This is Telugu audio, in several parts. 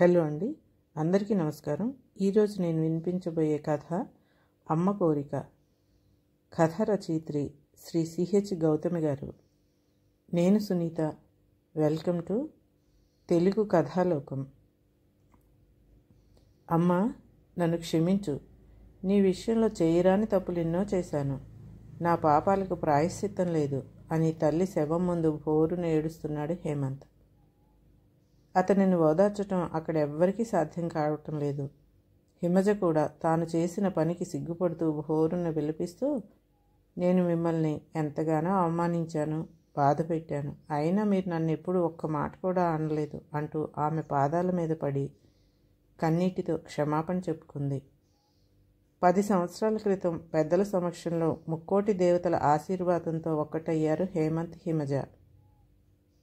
హలో అండి అందరికీ నమస్కారం ఈరోజు నేను వినిపించబోయే కథ అమ్మ కోరిక కథ రచయిత్రి శ్రీ సిహెచ్ గౌతమి గారు నేను సునీత వెల్కమ్ టు తెలుగు కథాలోకం అమ్మ నన్ను క్షమించు నీ విషయంలో చేయరాని తప్పులు ఎన్నో చేశాను నా పాపాలకు ప్రాయశ్చిత్తం లేదు అని తల్లి శవం ముందు బోరున ఏడుస్తున్నాడు హేమంత్ అతనిని ఓదార్చటం అక్కడ ఎవ్వరికీ సాధ్యం కావటం లేదు హిమజ కూడా తాను చేసిన పనికి సిగ్గుపడుతూ హోరును విలపిస్తూ నేను మిమ్మల్ని ఎంతగానో అవమానించాను బాధ పెట్టాను అయినా మీరు నన్ను ఎప్పుడు ఒక్క మాట కూడా అనలేదు అంటూ ఆమె పాదాల మీద పడి కన్నీటితో క్షమాపణ చెప్పుకుంది పది సంవత్సరాల క్రితం పెద్దల సమక్షంలో ముక్కోటి దేవతల ఆశీర్వాదంతో ఒక్కటయ్యారు హేమంత్ హిమజ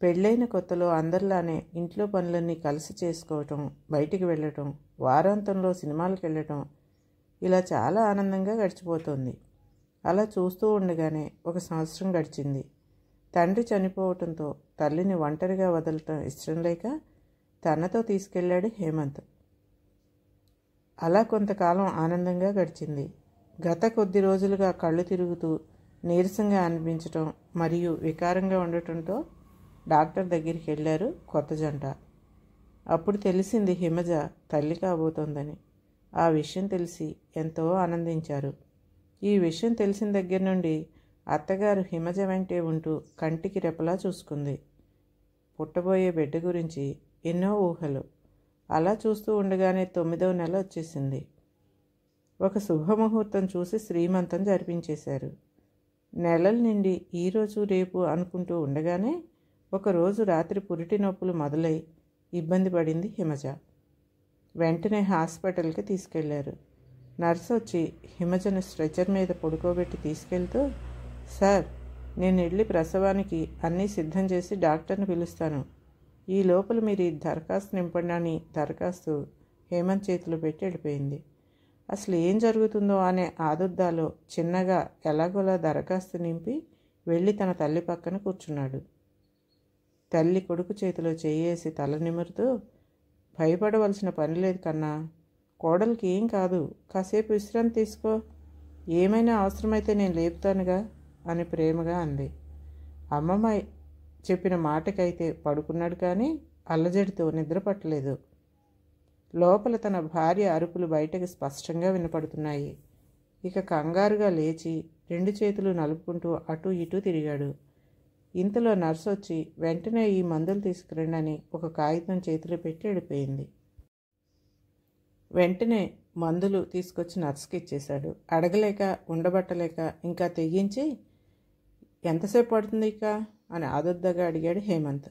పెళ్ళైన కొత్తలో అందరిలానే ఇంట్లో పనులన్నీ కలిసి చేసుకోవటం బయటికి వెళ్ళటం వారాంతంలో సినిమాలకు వెళ్ళటం ఇలా చాలా ఆనందంగా గడిచిపోతుంది అలా చూస్తూ ఉండగానే ఒక సంవత్సరం గడిచింది తండ్రి చనిపోవటంతో తల్లిని ఒంటరిగా వదలటం ఇష్టం లేక తనతో తీసుకెళ్ళాడు హేమంత్ అలా కొంతకాలం ఆనందంగా గడిచింది గత కొద్ది రోజులుగా కళ్ళు తిరుగుతూ నీరసంగా అనిపించటం మరియు వికారంగా ఉండటంతో డాక్టర్ దగ్గరికి వెళ్ళారు కొత్త జంట అప్పుడు తెలిసింది హిమజ తల్లి కాబోతోందని ఆ విషయం తెలిసి ఎంతో ఆనందించారు ఈ విషయం తెలిసిన దగ్గర నుండి అత్తగారు హిమజ వెంటే ఉంటూ కంటికి రెపలా చూసుకుంది పుట్టబోయే బిడ్డ గురించి ఎన్నో ఊహలు అలా చూస్తూ ఉండగానే తొమ్మిదవ నెల వచ్చేసింది ఒక శుభముహూర్తం చూసి శ్రీమంతం జరిపించేశారు నెలల నుండి ఈరోజు రేపు అనుకుంటూ ఉండగానే ఒకరోజు రాత్రి పురిటి నొప్పులు మొదలై ఇబ్బంది పడింది హిమజ వెంటనే హాస్పిటల్కి తీసుకెళ్లారు నర్స్ వచ్చి హిమజను స్ట్రెచర్ మీద పడుకోబెట్టి తీసుకెళ్తూ సార్ నేను వెళ్ళి ప్రసవానికి అన్నీ సిద్ధం చేసి డాక్టర్ని పిలుస్తాను ఈ లోపల మీరు ఈ దరఖాస్తు నింపండి అని దరఖాస్తు హేమంత్ చేతిలో పెట్టి వెళ్ళిపోయింది అసలు ఏం జరుగుతుందో అనే ఆదుర్దాలో చిన్నగా ఎలాగోలా దరఖాస్తు నింపి వెళ్ళి తన తల్లి పక్కన కూర్చున్నాడు తల్లి కొడుకు చేతిలో చేయేసి తల నిమురుతూ భయపడవలసిన పని లేదు కన్నా కోడలికి ఏం కాదు కాసేపు విశ్రాంతి తీసుకో ఏమైనా అవసరమైతే నేను లేపుతానుగా అని ప్రేమగా అంది అమ్మమ్మ చెప్పిన మాటకైతే పడుకున్నాడు కానీ అల్లజడితో నిద్రపట్టలేదు లోపల తన భార్య అరుపులు బయటకు స్పష్టంగా వినపడుతున్నాయి ఇక కంగారుగా లేచి రెండు చేతులు నలుపుకుంటూ అటు ఇటు తిరిగాడు ఇంతలో నర్సు వచ్చి వెంటనే ఈ మందులు తీసుకురండి అని ఒక కాగితం చేతిలో పెట్టి వెళ్ళిపోయింది వెంటనే మందులు తీసుకొచ్చి నర్సుకి ఇచ్చేశాడు అడగలేక ఉండబట్టలేక ఇంకా తెగించి ఎంతసేపు పడుతుంది ఇక అని ఆదుర్దగా అడిగాడు హేమంత్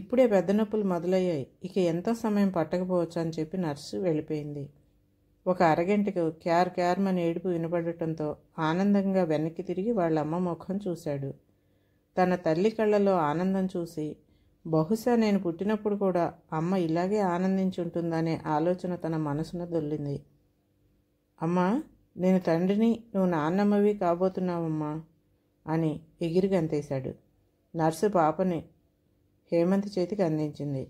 ఇప్పుడే పెద్ద నొప్పులు మొదలయ్యాయి ఇక ఎంతో సమయం పట్టకపోవచ్చు అని చెప్పి నర్సు వెళ్ళిపోయింది ఒక అరగంటకు క్యార్ క్యార్మని ఏడుపు వినబడటంతో ఆనందంగా వెనక్కి తిరిగి వాళ్ళ అమ్మ ముఖం చూశాడు తన తల్లి కళ్ళలో ఆనందం చూసి బహుశా నేను పుట్టినప్పుడు కూడా అమ్మ ఇలాగే ఆనందించుంటుందనే ఆలోచన తన మనసున దొల్లింది అమ్మా నేను తండ్రిని నువ్వు నాన్నమ్మవి కాబోతున్నావమ్మా అని ఎగిరి గంతేశాడు నర్సు పాపని హేమంత్ చేతికి అందించింది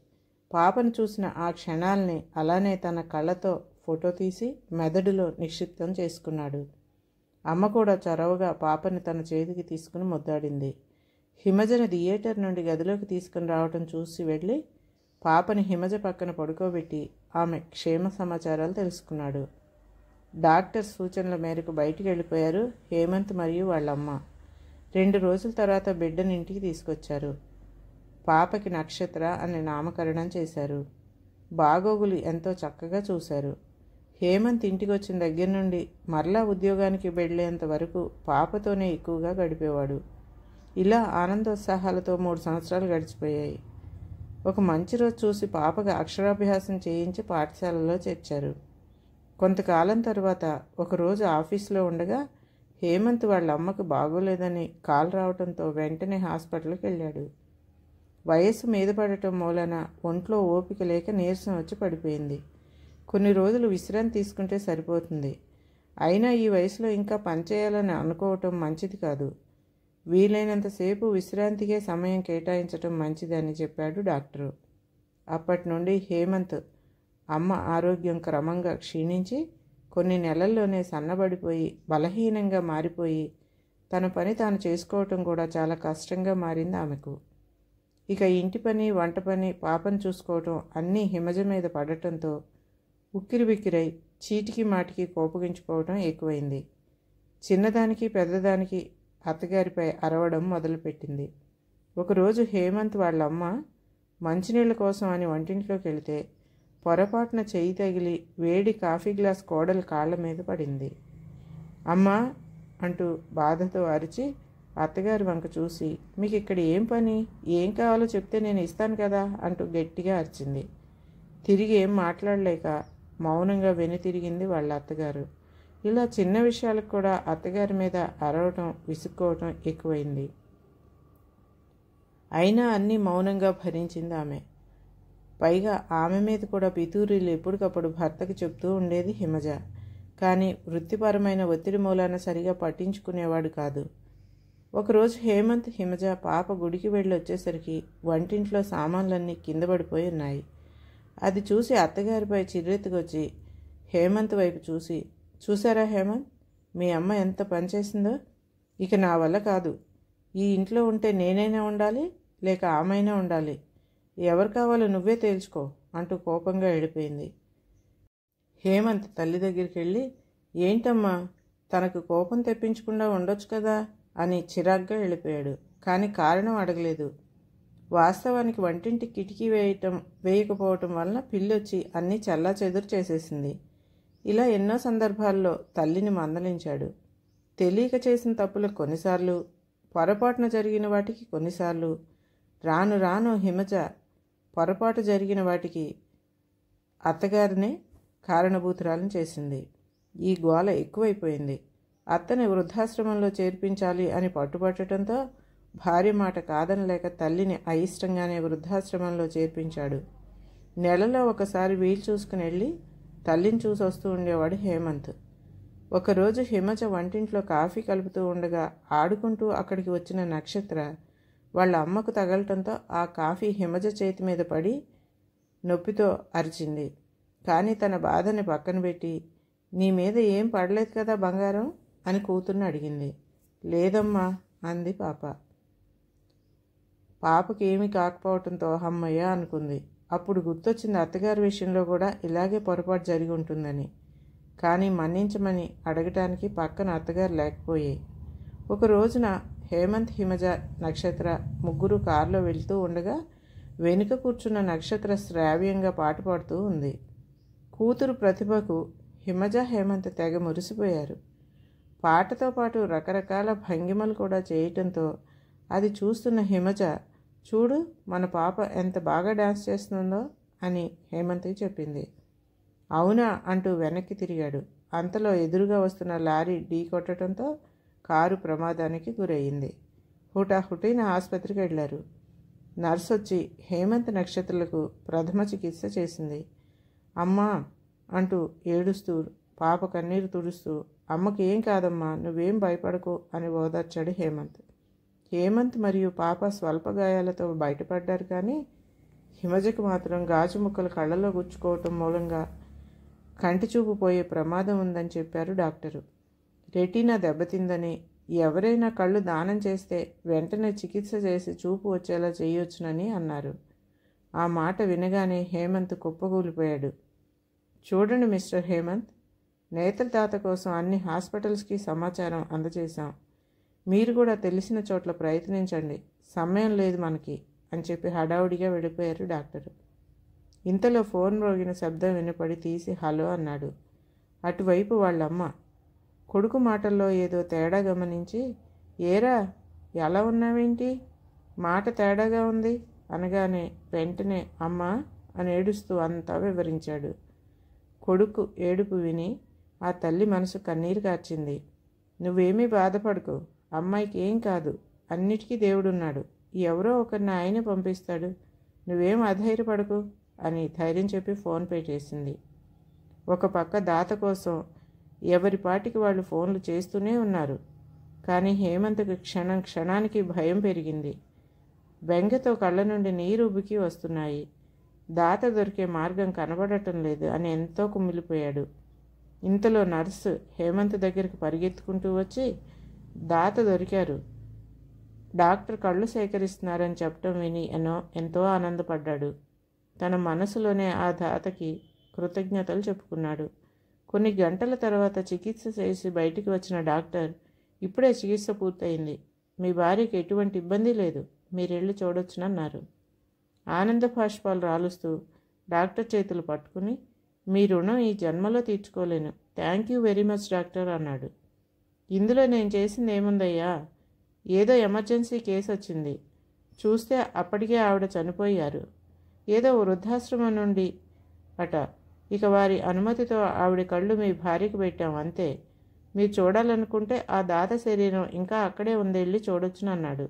పాపను చూసిన ఆ క్షణాల్ని అలానే తన కళ్ళతో ఫోటో తీసి మెదడులో నిక్షిప్తం చేసుకున్నాడు అమ్మ కూడా చొరవగా పాపని తన చేతికి తీసుకుని ముద్దాడింది హిమజను థియేటర్ నుండి గదిలోకి తీసుకుని రావటం చూసి వెళ్ళి పాపని హిమజ పక్కన పడుకోబెట్టి ఆమె క్షేమ సమాచారాలు తెలుసుకున్నాడు డాక్టర్ సూచనల మేరకు బయటికి వెళ్ళిపోయారు హేమంత్ మరియు వాళ్ళమ్మ రెండు రోజుల తర్వాత బిడ్డని ఇంటికి తీసుకొచ్చారు పాపకి నక్షత్ర అనే నామకరణం చేశారు బాగోగులు ఎంతో చక్కగా చూశారు హేమంత్ ఇంటికి వచ్చిన దగ్గర నుండి మరలా ఉద్యోగానికి వెళ్ళేంత వరకు పాపతోనే ఎక్కువగా గడిపేవాడు ఇలా ఆనందోత్సాహాలతో మూడు సంవత్సరాలు గడిచిపోయాయి ఒక మంచి రోజు చూసి పాపగా అక్షరాభ్యాసం చేయించి పాఠశాలలో చేర్చారు కొంతకాలం తర్వాత ఒకరోజు ఆఫీస్లో ఉండగా హేమంత్ వాళ్ళ అమ్మకు బాగోలేదని కాల్ రావడంతో వెంటనే హాస్పిటల్కి వెళ్ళాడు వయస్సు మీద పడటం మూలన ఒంట్లో ఓపిక లేక నీరసం వచ్చి పడిపోయింది కొన్ని రోజులు విశ్రాంతి తీసుకుంటే సరిపోతుంది అయినా ఈ వయసులో ఇంకా పనిచేయాలని అనుకోవటం మంచిది కాదు వీలైనంతసేపు విశ్రాంతికే సమయం కేటాయించటం మంచిదని చెప్పాడు డాక్టరు అప్పటి నుండి హేమంత్ అమ్మ ఆరోగ్యం క్రమంగా క్షీణించి కొన్ని నెలల్లోనే సన్నబడిపోయి బలహీనంగా మారిపోయి తన పని తాను చేసుకోవటం కూడా చాలా కష్టంగా మారింది ఆమెకు ఇక ఇంటి పని వంట పని పాపను చూసుకోవటం అన్నీ హిమజ మీద పడటంతో బిక్కిరై చీటికి మాటికి కోపగించుకోవటం ఎక్కువైంది చిన్నదానికి పెద్దదానికి అత్తగారిపై అరవడం మొదలుపెట్టింది ఒకరోజు హేమంత్ వాళ్ళమ్మ మంచినీళ్ళ కోసం అని వంటింట్లోకి వెళితే పొరపాటున చెయ్యి తగిలి వేడి కాఫీ గ్లాస్ కోడలు కాళ్ళ మీద పడింది అమ్మ అంటూ బాధతో అరిచి అత్తగారి వంక చూసి మీకు ఇక్కడ ఏం పని ఏం కావాలో చెప్తే నేను ఇస్తాను కదా అంటూ గట్టిగా అరిచింది తిరిగి ఏం మాట్లాడలేక మౌనంగా వెనుతిరిగింది వాళ్ళ అత్తగారు ఇలా చిన్న విషయాలకు కూడా అత్తగారి మీద అరవడం విసుక్కోవడం ఎక్కువైంది అయినా అన్నీ మౌనంగా భరించింది ఆమె పైగా ఆమె మీద కూడా పితూరీలు ఎప్పటికప్పుడు భర్తకు చెప్తూ ఉండేది హిమజ కానీ వృత్తిపరమైన ఒత్తిడి మూలాన సరిగా పట్టించుకునేవాడు కాదు ఒకరోజు హేమంత్ హిమజ పాప గుడికి వెళ్ళి వచ్చేసరికి వంటింట్లో సామాన్లన్నీ కింద పడిపోయి ఉన్నాయి అది చూసి అత్తగారిపై చిర్రెత్తుకొచ్చి హేమంత్ వైపు చూసి చూసారా హేమంత్ మీ అమ్మ ఎంత పనిచేసిందో ఇక నా వల్ల కాదు ఈ ఇంట్లో ఉంటే నేనైనా ఉండాలి లేక ఆమైనా ఉండాలి ఎవరు కావాలో నువ్వే తేల్చుకో అంటూ కోపంగా ఎడిపోయింది హేమంత్ తల్లి దగ్గరికి వెళ్ళి ఏంటమ్మా తనకు కోపం తెప్పించకుండా ఉండొచ్చు కదా అని చిరాగ్గా వెళ్ళిపోయాడు కానీ కారణం అడగలేదు వాస్తవానికి వంటింటి కిటికీ వేయటం వేయకపోవటం వలన పిల్లొచ్చి అన్నీ చల్లా చెదురు చేసేసింది ఇలా ఎన్నో సందర్భాల్లో తల్లిని మందలించాడు తెలియక చేసిన తప్పులకు కొన్నిసార్లు పొరపాటున జరిగిన వాటికి కొన్నిసార్లు రాను రాను హిమజ పొరపాటు జరిగిన వాటికి అత్తగారినే కారణభూతురాలను చేసింది ఈ గోల ఎక్కువైపోయింది అత్తని వృద్ధాశ్రమంలో చేర్పించాలి అని పట్టుబట్టడంతో భార్య మాట కాదనలేక తల్లిని అయిష్టంగానే వృద్ధాశ్రమంలో చేర్పించాడు నెలలో ఒకసారి వీలు చూసుకుని వెళ్ళి తల్లిని చూసి వస్తూ ఉండేవాడు హేమంత్ ఒకరోజు హిమజ వంటింట్లో కాఫీ కలుపుతూ ఉండగా ఆడుకుంటూ అక్కడికి వచ్చిన నక్షత్ర వాళ్ళ అమ్మకు తగలటంతో ఆ కాఫీ హిమజ చేతి మీద పడి నొప్పితో అరిచింది కానీ తన బాధని పక్కన పెట్టి నీ మీద ఏం పడలేదు కదా బంగారం అని కూతుర్ని అడిగింది లేదమ్మా అంది పాప పాపకి ఏమీ కాకపోవటంతో అమ్మయ్య అనుకుంది అప్పుడు గుర్తొచ్చింది అత్తగారి విషయంలో కూడా ఇలాగే పొరపాటు జరిగి ఉంటుందని కానీ మన్నించమని అడగటానికి పక్కన అత్తగారు లేకపోయాయి ఒక రోజున హేమంత్ హిమజ నక్షత్ర ముగ్గురు కారులో వెళ్తూ ఉండగా వెనుక కూర్చున్న నక్షత్ర శ్రావ్యంగా పాట పాడుతూ ఉంది కూతురు ప్రతిభకు హిమజ హేమంత్ తెగ మురిసిపోయారు పాటతో పాటు రకరకాల భంగిమలు కూడా చేయటంతో అది చూస్తున్న హిమజ చూడు మన పాప ఎంత బాగా డాన్స్ చేస్తుందో అని హేమంత్కి చెప్పింది అవునా అంటూ వెనక్కి తిరిగాడు అంతలో ఎదురుగా వస్తున్న లారీ ఢీ కొట్టడంతో కారు ప్రమాదానికి గురయ్యింది హుటాహుటైన ఆసుపత్రికి వెళ్ళారు నర్స్ వచ్చి హేమంత్ నక్షత్రులకు ప్రథమ చికిత్స చేసింది అమ్మా అంటూ ఏడుస్తూ పాప కన్నీరు తుడుస్తూ అమ్మకి ఏం కాదమ్మా నువ్వేం భయపడకు అని ఓదార్చాడు హేమంత్ హేమంత్ మరియు పాప స్వల్ప గాయాలతో బయటపడ్డారు కానీ హిమజకు మాత్రం గాజు ముక్కలు కళ్ళలో గుచ్చుకోవటం మూలంగా కంటి చూపు పోయే ప్రమాదం ఉందని చెప్పారు డాక్టరు రెటీనా దెబ్బతిందని ఎవరైనా కళ్ళు దానం చేస్తే వెంటనే చికిత్స చేసి చూపు వచ్చేలా చేయొచ్చునని అన్నారు ఆ మాట వినగానే హేమంత్ కుప్పగూలిపోయాడు చూడండి మిస్టర్ హేమంత్ నేత్రదాత కోసం అన్ని హాస్పిటల్స్కి సమాచారం అందజేశాం మీరు కూడా తెలిసిన చోట్ల ప్రయత్నించండి సమయం లేదు మనకి అని చెప్పి హడావుడిగా వెళ్ళిపోయారు డాక్టరు ఇంతలో ఫోన్ రోగిన శబ్దం వినపడి తీసి హలో అన్నాడు అటువైపు వాళ్ళమ్మ కొడుకు మాటల్లో ఏదో తేడా గమనించి ఏరా ఎలా ఉన్నావేంటి మాట తేడాగా ఉంది అనగానే వెంటనే అమ్మ అని ఏడుస్తూ అంతా వివరించాడు కొడుకు ఏడుపు విని ఆ తల్లి మనసు కన్నీరు కార్చింది నువ్వేమీ బాధపడకు అమ్మాయికి ఏం కాదు అన్నిటికీ దేవుడున్నాడు ఎవరో ఒకరిని ఆయనే పంపిస్తాడు నువ్వేం అధైర్యపడకు అని ధైర్యం చెప్పి ఫోన్ పే చేసింది ఒక పక్క దాత కోసం ఎవరి పాటికి వాళ్ళు ఫోన్లు చేస్తూనే ఉన్నారు కానీ హేమంత్కి క్షణం క్షణానికి భయం పెరిగింది బెంగతో కళ్ళ నుండి నీరు ఉబ్బుకి వస్తున్నాయి దాత దొరికే మార్గం కనబడటం లేదు అని ఎంతో కుమిలిపోయాడు ఇంతలో నర్సు హేమంత్ దగ్గరికి పరిగెత్తుకుంటూ వచ్చి దాత దొరికారు డాక్టర్ కళ్ళు సేకరిస్తున్నారని చెప్పడం విని ఎన్నో ఎంతో ఆనందపడ్డాడు తన మనసులోనే ఆ దాతకి కృతజ్ఞతలు చెప్పుకున్నాడు కొన్ని గంటల తర్వాత చికిత్స చేసి బయటికి వచ్చిన డాక్టర్ ఇప్పుడే చికిత్స పూర్తయింది మీ భార్యకి ఎటువంటి ఇబ్బంది లేదు మీరెళ్ళు చూడొచ్చునన్నారు ఆనంద భాష్పాలు రాలుస్తూ డాక్టర్ చేతులు పట్టుకుని మీ రుణం ఈ జన్మలో తీర్చుకోలేను thank you very much doctor అన్నాడు ఇందులో నేను చేసింది ఏముందయ్యా ఏదో ఎమర్జెన్సీ కేసు వచ్చింది చూస్తే అప్పటికే ఆవిడ చనిపోయారు ఏదో వృద్ధాశ్రమం నుండి అట ఇక వారి అనుమతితో ఆవిడ కళ్ళు మీ భార్యకు పెట్టాం అంతే మీరు చూడాలనుకుంటే ఆ దాత శరీరం ఇంకా అక్కడే ఉంది వెళ్ళి చూడొచ్చునన్నాడు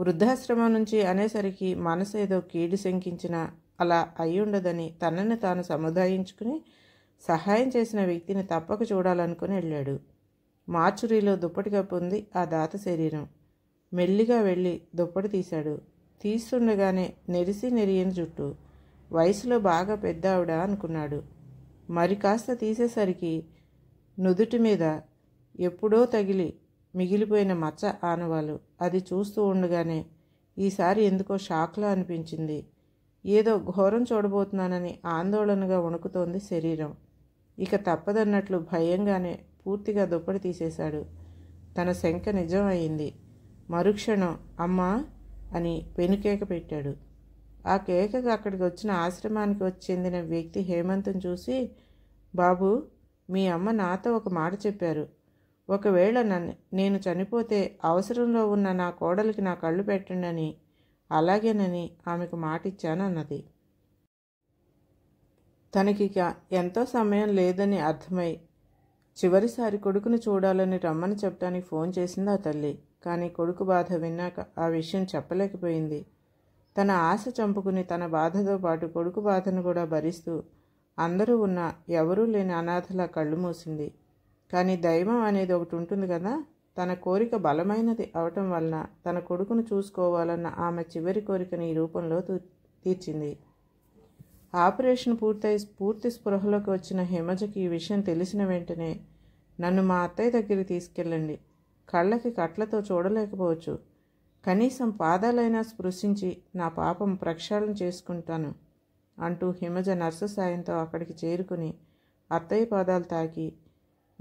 వృద్ధాశ్రమం నుంచి అనేసరికి మనసు ఏదో కీడు శంకించినా అలా అయ్యుండదని తనని తాను సముదాయించుకుని సహాయం చేసిన వ్యక్తిని తప్పక చూడాలనుకుని వెళ్ళాడు మార్చురీలో దుప్పటి కప్పు ఉంది ఆ దాత శరీరం మెల్లిగా వెళ్ళి దుప్పటి తీశాడు తీస్తుండగానే నెరిసి నెరియని జుట్టు వయసులో బాగా పెద్ద ఆవిడ అనుకున్నాడు మరి కాస్త తీసేసరికి నుదుటి మీద ఎప్పుడో తగిలి మిగిలిపోయిన మచ్చ ఆనవాలు అది చూస్తూ ఉండగానే ఈసారి ఎందుకో షాక్లా అనిపించింది ఏదో ఘోరం చూడబోతున్నానని ఆందోళనగా వణుకుతోంది శరీరం ఇక తప్పదన్నట్లు భయంగానే పూర్తిగా దుప్పటి తీసేశాడు తన శంక నిజం అయింది మరుక్షణం అమ్మా అని పెనుకేక పెట్టాడు ఆ కేకకు అక్కడికి వచ్చిన ఆశ్రమానికి వచ్చి చెందిన వ్యక్తి హేమంత్ని చూసి బాబు మీ అమ్మ నాతో ఒక మాట చెప్పారు ఒకవేళ నన్ను నేను చనిపోతే అవసరంలో ఉన్న నా కోడలికి నా కళ్ళు పెట్టండి అని అలాగేనని ఆమెకు మాట ఇచ్చాను అన్నది తనకిక ఎంతో సమయం లేదని అర్థమై చివరిసారి కొడుకును చూడాలని రమ్మని చెప్పడానికి ఫోన్ చేసింది ఆ తల్లి కానీ కొడుకు బాధ విన్నాక ఆ విషయం చెప్పలేకపోయింది తన ఆశ చంపుకుని తన బాధతో పాటు కొడుకు బాధను కూడా భరిస్తూ అందరూ ఉన్న ఎవరూ లేని అనాథలా కళ్ళు మూసింది కానీ దైవం అనేది ఒకటి ఉంటుంది కదా తన కోరిక బలమైనది అవటం వలన తన కొడుకును చూసుకోవాలన్న ఆమె చివరి కోరికను ఈ రూపంలో తీర్చింది ఆపరేషన్ పూర్తయి పూర్తి స్పృహలోకి వచ్చిన హిమజకి ఈ విషయం తెలిసిన వెంటనే నన్ను మా అత్తయ్య దగ్గరికి తీసుకెళ్ళండి కళ్ళకి కట్లతో చూడలేకపోవచ్చు కనీసం పాదాలైనా స్పృశించి నా పాపం ప్రక్షాళన చేసుకుంటాను అంటూ హిమజ నర్సు సాయంతో అక్కడికి చేరుకుని అత్తయ్య పాదాలు తాకి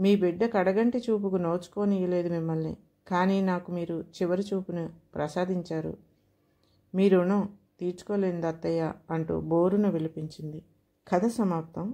మీ బిడ్డ కడగంటి చూపుకు నోచుకోనియలేదు మిమ్మల్ని కానీ నాకు మీరు చివరి చూపును ప్రసాదించారు మీ రుణం తీర్చుకోలేని దత్తయ్య అంటూ బోరున విలిపించింది కథ సమాప్తం